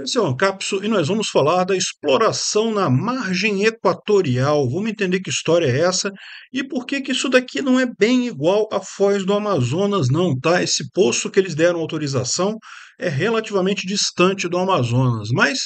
Esse é o Ancapso e nós vamos falar da exploração na margem equatorial. Vamos entender que história é essa e por que, que isso daqui não é bem igual à Foz do Amazonas, não, tá? Esse poço que eles deram autorização é relativamente distante do Amazonas, mas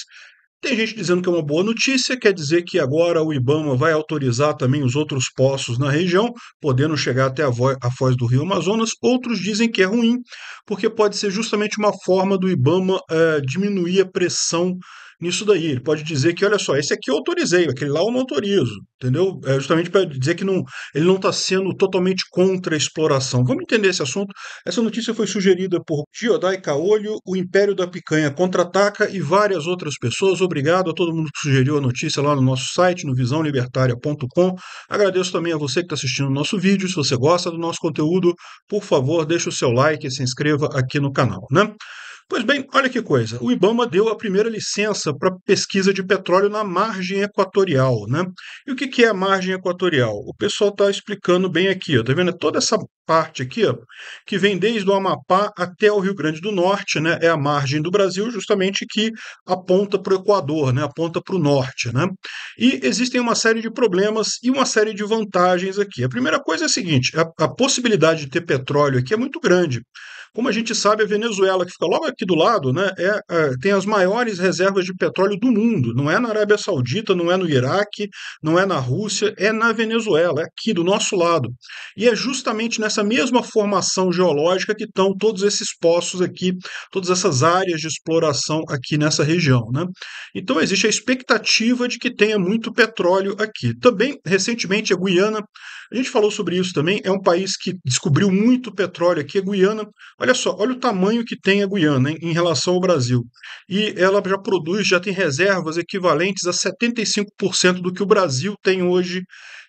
tem gente dizendo que é uma boa notícia, quer dizer que agora o Ibama vai autorizar também os outros poços na região, podendo chegar até a, a foz do rio Amazonas. Outros dizem que é ruim, porque pode ser justamente uma forma do Ibama é, diminuir a pressão nisso daí. Ele pode dizer que, olha só, esse aqui eu autorizei, aquele lá eu não autorizo, entendeu? É justamente para dizer que não, ele não está sendo totalmente contra a exploração. Vamos entender esse assunto. Essa notícia foi sugerida por Giodai Caolho, o Império da Picanha Contra-Ataca e várias outras pessoas. Obrigado a todo mundo que sugeriu a notícia lá no nosso site, no visãolibertaria.com. Agradeço também a você que está assistindo o nosso vídeo. Se você gosta do nosso conteúdo, por favor, deixe o seu like e se inscreva aqui no canal, né? Pois bem, olha que coisa. O Ibama deu a primeira licença para pesquisa de petróleo na margem equatorial. Né? E o que, que é a margem equatorial? O pessoal está explicando bem aqui. Ó, tá vendo? É toda essa parte aqui, ó, que vem desde o Amapá até o Rio Grande do Norte, né? É a margem do Brasil, justamente que aponta para o Equador, né? Aponta para o norte, né? E existem uma série de problemas e uma série de vantagens aqui. A primeira coisa é a seguinte: a, a possibilidade de ter petróleo aqui é muito grande. Como a gente sabe, a Venezuela, que fica logo aqui do lado, né, é, é, tem as maiores reservas de petróleo do mundo. Não é na Arábia Saudita, não é no Iraque, não é na Rússia, é na Venezuela, é aqui do nosso lado. E é justamente nessa essa mesma formação geológica que estão todos esses poços aqui, todas essas áreas de exploração aqui nessa região. Né? Então existe a expectativa de que tenha muito petróleo aqui. Também, recentemente, a Guiana, a gente falou sobre isso também, é um país que descobriu muito petróleo aqui. A Guiana, olha só, olha o tamanho que tem a Guiana hein, em relação ao Brasil. E ela já produz, já tem reservas equivalentes a 75% do que o Brasil tem hoje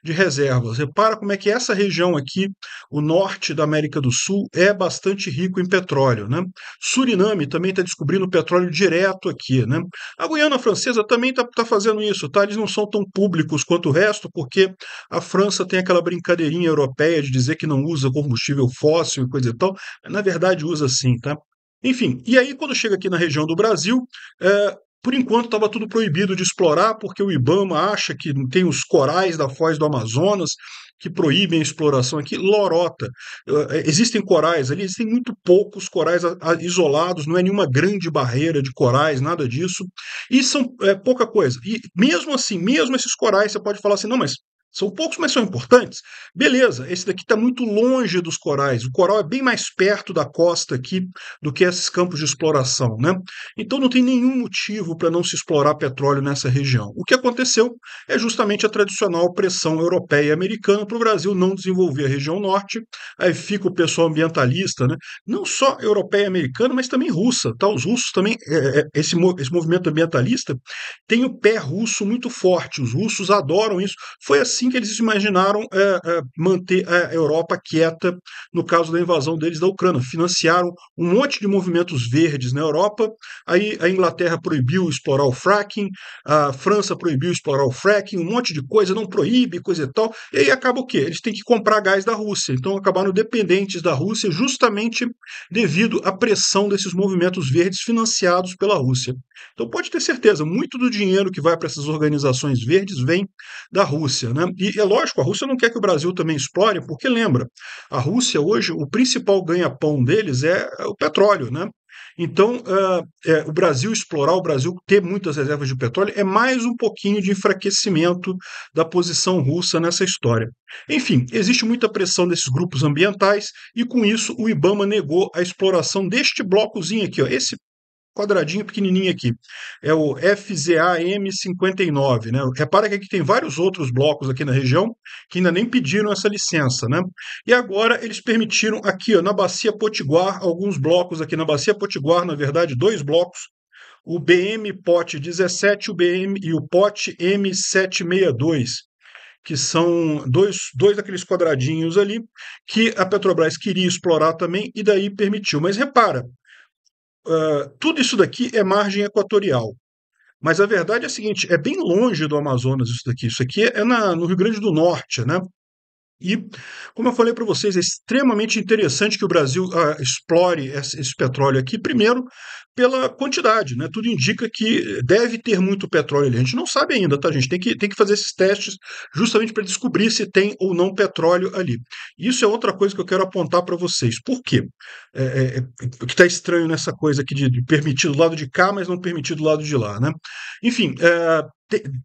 de reservas. Repara como é que essa região aqui, o norte da América do Sul é bastante rico em petróleo. Né? Suriname também está descobrindo petróleo direto aqui. Né? A Guiana Francesa também está tá fazendo isso, tá? eles não são tão públicos quanto o resto, porque a França tem aquela brincadeirinha europeia de dizer que não usa combustível fóssil e coisa e tal. Na verdade, usa sim. Tá? Enfim, e aí quando chega aqui na região do Brasil, é, por enquanto estava tudo proibido de explorar, porque o Ibama acha que tem os corais da foz do Amazonas que proíbem a exploração aqui. Lorota. Eh, eh, existem corais ali, existem muito poucos corais isolados, não é nenhuma grande barreira de corais, nada disso. E são é, pouca coisa. E mesmo assim, mesmo esses corais, você pode falar assim: não, mas são poucos, mas são importantes. Beleza, esse daqui está muito longe dos corais. O coral é bem mais perto da costa aqui do que esses campos de exploração. Né? Então não tem nenhum motivo para não se explorar petróleo nessa região. O que aconteceu é justamente a tradicional pressão europeia e americana para o Brasil não desenvolver a região norte. Aí fica o pessoal ambientalista, né? não só europeia e americana, mas também russa. Tá? Os russos também, é, é, é esse, esse movimento ambientalista tem o pé russo muito forte. Os russos adoram isso. Foi assim assim que eles imaginaram é, é, manter a Europa quieta no caso da invasão deles da Ucrânia. Financiaram um monte de movimentos verdes na Europa. Aí a Inglaterra proibiu explorar o fracking, a França proibiu explorar o fracking, um monte de coisa, não proíbe, coisa e tal. E aí acaba o quê? Eles têm que comprar gás da Rússia. Então acabaram dependentes da Rússia justamente devido à pressão desses movimentos verdes financiados pela Rússia. Então pode ter certeza, muito do dinheiro que vai para essas organizações verdes vem da Rússia. Né? e é lógico, a Rússia não quer que o Brasil também explore, porque lembra, a Rússia hoje, o principal ganha-pão deles é, é o petróleo, né? Então, é, o Brasil explorar, o Brasil ter muitas reservas de petróleo, é mais um pouquinho de enfraquecimento da posição russa nessa história. Enfim, existe muita pressão desses grupos ambientais e, com isso, o Ibama negou a exploração deste blocozinho aqui, ó, esse quadradinho pequenininho aqui. É o FZAM59, né? Repara que aqui tem vários outros blocos aqui na região que ainda nem pediram essa licença, né? E agora eles permitiram aqui, ó, na Bacia Potiguar, alguns blocos aqui na Bacia Potiguar, na verdade, dois blocos, o BM POT 17 o BM, e o POT M762 que são dois, dois daqueles quadradinhos ali que a Petrobras queria explorar também e daí permitiu. Mas repara, uh, tudo isso daqui é margem equatorial. Mas a verdade é a seguinte: é bem longe do Amazonas isso daqui. Isso aqui é na, no Rio Grande do Norte, né? E, como eu falei para vocês, é extremamente interessante que o Brasil ah, explore esse, esse, petróleo aqui, primeiro, pela quantidade. Né? Tudo indica que deve ter muito petróleo ali. A gente não sabe ainda, tá, A gente? Tem que, tem que fazer esses testes justamente para descobrir se tem ou não petróleo ali. Isso é outra coisa que eu quero apontar para vocês. Por quê? É, é, é o que está estranho nessa coisa aqui de, de, permitir do lado de cá, mas não permitir do lado de lá. Né? Enfim, é,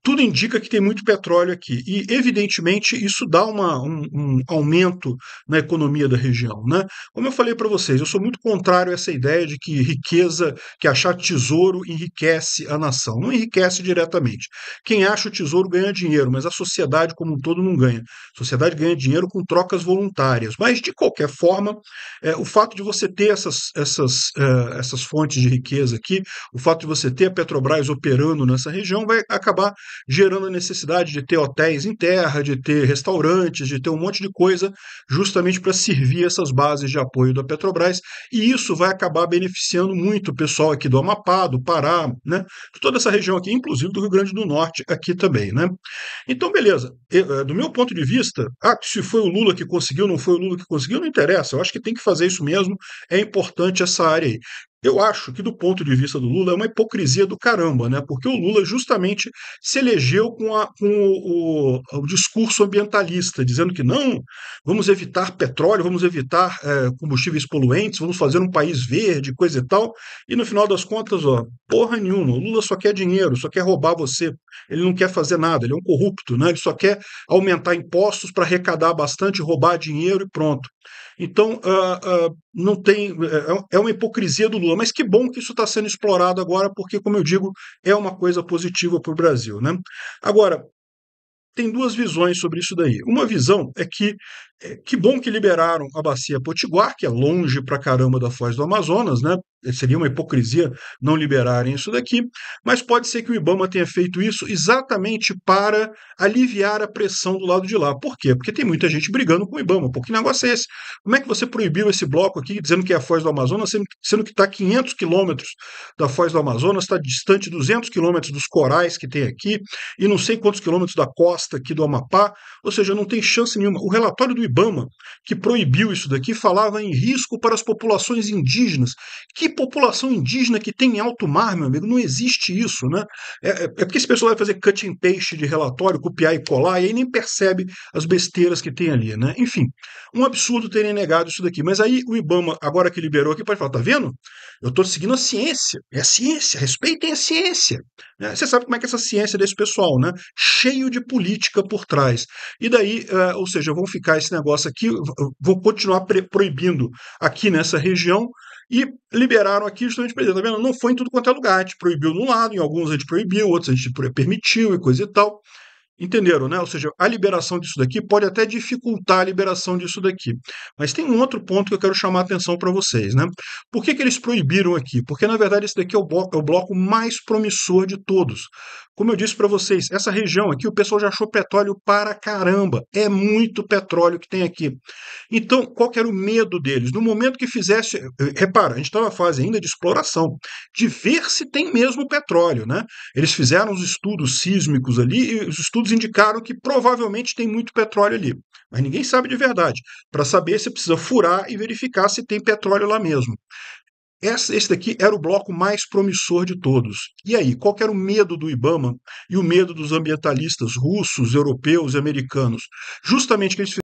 tudo indica que tem muito petróleo aqui. E, evidentemente, isso dá uma, um, um aumento na economia da região. Né? Como eu falei para vocês, eu sou muito contrário a essa ideia de que riqueza, que achar tesouro enriquece a nação. Não enriquece diretamente. Quem acha o tesouro ganha dinheiro, mas a sociedade como um todo não ganha. A sociedade ganha dinheiro com trocas voluntárias. Mas, de qualquer forma, é, o fato de você ter essas, essas, é, essas fontes de riqueza aqui, o fato de você ter a Petrobras operando nessa região, vai acabar acabar gerando a necessidade de ter hotéis em terra, de ter restaurantes, de ter um monte de coisa, justamente para servir essas bases de apoio da Petrobras. E isso vai acabar beneficiando muito o pessoal aqui do Amapá, do Pará, né? De toda essa região aqui, inclusive do Rio Grande do Norte, aqui também, né? Então, beleza. Eh, do meu ponto de vista, ah, se foi o Lula que conseguiu, não foi o Lula que conseguiu, não interessa. Eu acho que tem que fazer isso mesmo. É importante essa área aí. Eu acho que, do ponto de vista do Lula, é uma hipocrisia do caramba, né? Porque o Lula justamente se elegeu com, a, com o, o, o, discurso ambientalista, dizendo que não, vamos evitar petróleo, vamos evitar é, combustíveis poluentes, vamos fazer um país verde, coisa e tal. E no final das contas, ó, porra nenhuma, o Lula só quer dinheiro, só quer roubar você. Ele não quer fazer nada, ele é um corrupto, né? Ele só quer aumentar impostos para arrecadar bastante, roubar dinheiro e pronto. Então, uh, uh, não tem. É, é, é uma hipocrisia do Lula, mas que bom que isso está sendo explorado agora, porque, como eu digo, é uma coisa positiva para o Brasil. Né? Agora, tem duas visões sobre isso daí. Uma visão é que é, que bom que liberaram a bacia Potiguar, que é longe pra caramba da Foz do Amazonas, né? É, seria uma hipocrisia não liberarem isso daqui, mas pode ser que o Ibama tenha feito isso exatamente para aliviar a pressão do lado de lá. Por quê? Porque tem muita gente brigando com o Ibama. Pô, que negócio é esse? Como é que você proibiu esse bloco aqui, dizendo que é a Foz do Amazonas, sendo que está 500 quilômetros da Foz do Amazonas, está distante 200 quilômetros dos corais que tem aqui e não sei quantos quilômetros da costa aqui do Amapá? Ou seja, não tem chance nenhuma. O relatório do Ibama, que proibiu isso daqui, falava em risco para as populações indígenas. Que população indígena que tem em alto mar, meu amigo? Não existe isso, né? É, é, é porque esse pessoal vai fazer cut and paste de relatório, copiar e colar, e aí nem percebe as besteiras que tem ali, né? Enfim, um absurdo terem negado isso daqui. Mas aí o Ibama, agora que liberou aqui, pode falar, tá vendo? Eu estou seguindo a ciência. É a ciência, respeitem a ciência. Né? Você sabe como é que é essa ciência desse pessoal, né? Cheio de política por trás. E daí, uh, ou seja, vão ficar esse negócio aqui, vou continuar proibindo aqui nessa região. E liberaram aqui justamente para dizer, tá vendo? Não foi em tudo quanto é lugar. A gente proibiu no lado, em alguns a gente proibiu, outros a gente permitiu e coisa e tal. Entenderam, né? Ou seja, a liberação disso daqui pode até dificultar a liberação disso daqui. Mas tem um outro ponto que eu quero chamar a atenção para vocês, né? Por que, que eles proibiram aqui? Porque, na verdade, esse daqui é o, bloco, é o bloco mais promissor de todos. Como eu disse para vocês, essa região aqui o pessoal já achou petróleo para caramba. É muito petróleo que tem aqui. Então, qual que era o medo deles? No momento que fizesse. Eh, eh, repara, a gente está na fase ainda de exploração, de ver se tem mesmo petróleo. Né? Eles fizeram os estudos sísmicos ali e os estudos indicaram que provavelmente tem muito petróleo ali. Mas ninguém sabe de verdade. Para saber, você precisa furar e verificar se tem petróleo lá mesmo. Esse daqui era o bloco mais promissor de todos. E aí, qual era o medo do Ibama e o medo dos ambientalistas russos, europeus e americanos? Justamente que eles